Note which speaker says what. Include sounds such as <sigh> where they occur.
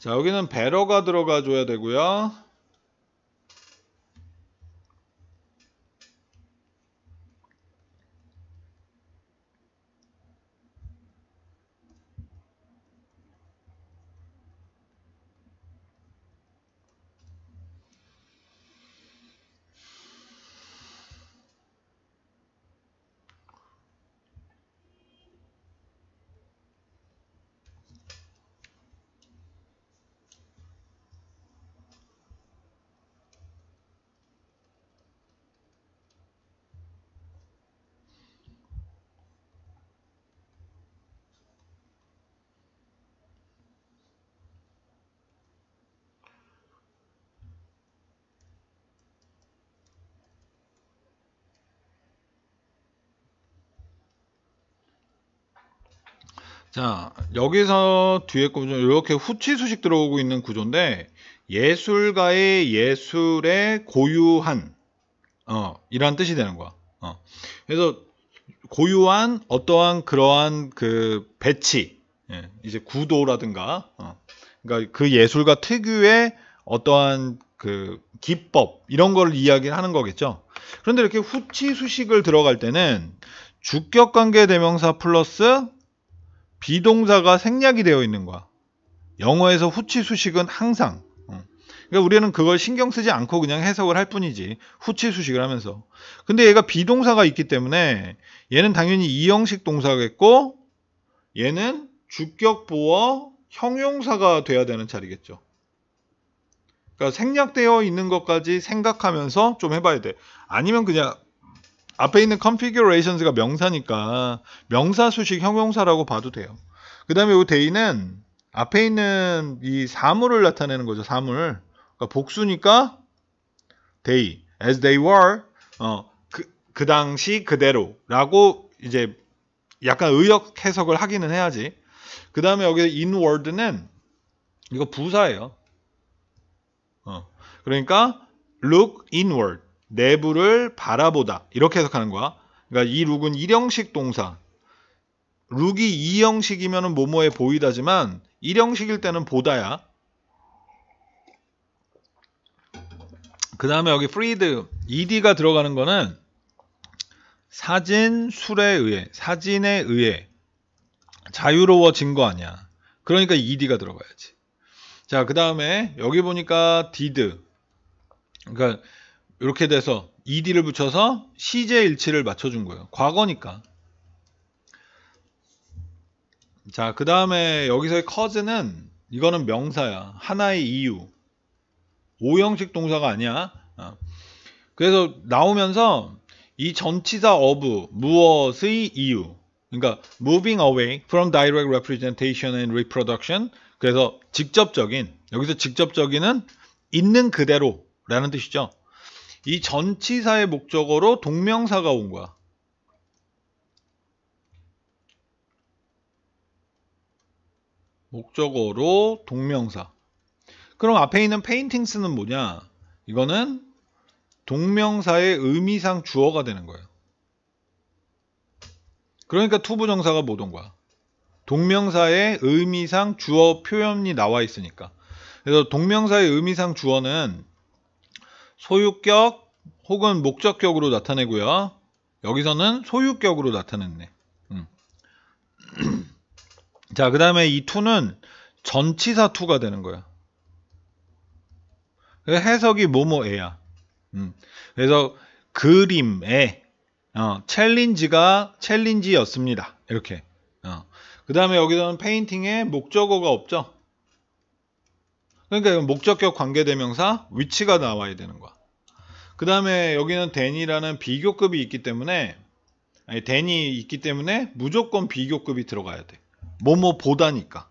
Speaker 1: 자 여기는 배러가 들어가 줘야 되고요 자, 여기서 뒤에 구조 이렇게 후치 수식 들어오고 있는 구조인데 예술가의 예술의 고유한 어, 이란 뜻이 되는 거야. 어. 그래서 고유한 어떠한 그러한 그 배치, 예, 이제 구도라든가, 어. 그러니까 그 예술가 특유의 어떠한 그 기법 이런 걸 이야기를 하는 거겠죠. 그런데 이렇게 후치 수식을 들어갈 때는 주격 관계 대명사 플러스 비동사가 생략이 되어 있는 거야. 영어에서 후치 수식은 항상. 어. 그러니까 우리는 그걸 신경 쓰지 않고 그냥 해석을 할 뿐이지. 후치 수식을 하면서. 근데 얘가 비동사가 있기 때문에 얘는 당연히 이형식 동사겠고 얘는 주격 보어 형용사가 돼야 되는 자리겠죠. 그러니까 생략되어 있는 것까지 생각하면서 좀 해봐야 돼. 아니면 그냥 앞에 있는 configurations가 명사니까 명사 수식 형용사라고 봐도 돼요. 그 다음에 이 day는 앞에 있는 이 사물을 나타내는 거죠. 사물. 그러니까 복수니까 day, as they were, 어, 그, 그 당시 그대로라고 이제 약간 의역 해석을 하기는 해야지. 그 다음에 여기 inward는 이거 부사예요. 어, 그러니까 look inward. 내부를 바라보다 이렇게 해석하는 거야. 그러니까 이 룩은 일형식 동사. 룩이 이형식이면은 뭐뭐에 보이다지만 일형식일 때는 보다야. 그 다음에 여기 f r 프리드 ed가 들어가는 거는 사진 술에 의해 사진에 의해 자유로워진 거 아니야. 그러니까 ed가 들어가야지. 자, 그 다음에 여기 보니까 did. 그러니까 이렇게 돼서 ed를 붙여서 시제 일치를 맞춰준 거예요. 과거니까. 자, 그 다음에 여기서의 cause는 이거는 명사야. 하나의 이유. 오형식 동사가 아니야. 어. 그래서 나오면서 이 전치사 of 무엇의 이유. 그러니까 moving away from direct representation and reproduction. 그래서 직접적인 여기서 직접적인은 있는 그대로라는 뜻이죠. 이 전치사의 목적어로 동명사가 온 거야. 목적어로 동명사. 그럼 앞에 있는 페인팅스는 뭐냐? 이거는 동명사의 의미상 주어가 되는 거예요. 그러니까 투부정사가 못온 거야. 동명사의 의미상 주어 표현이 나와 있으니까. 그래서 동명사의 의미상 주어는 소유격 혹은 목적격으로 나타내고요. 여기서는 소유격으로 나타냈네. 음. <clears throat> 자, 그 다음에 이 to는 전치사 to가 되는 거야. 해석이 뭐뭐애야. 음. 그래서 그림에 어, 챌린지가 챌린지였습니다. 이렇게. 어. 그 다음에 여기서는 페인팅에 목적어가 없죠. 그러니까 목적격 관계대명사 위치가 나와야 되는 거야. 그 다음에 여기는 대니라는 비교급이 있기 때문에 아니 대니 있기 때문에 무조건 비교급이 들어가야 돼. 뭐뭐보다니까.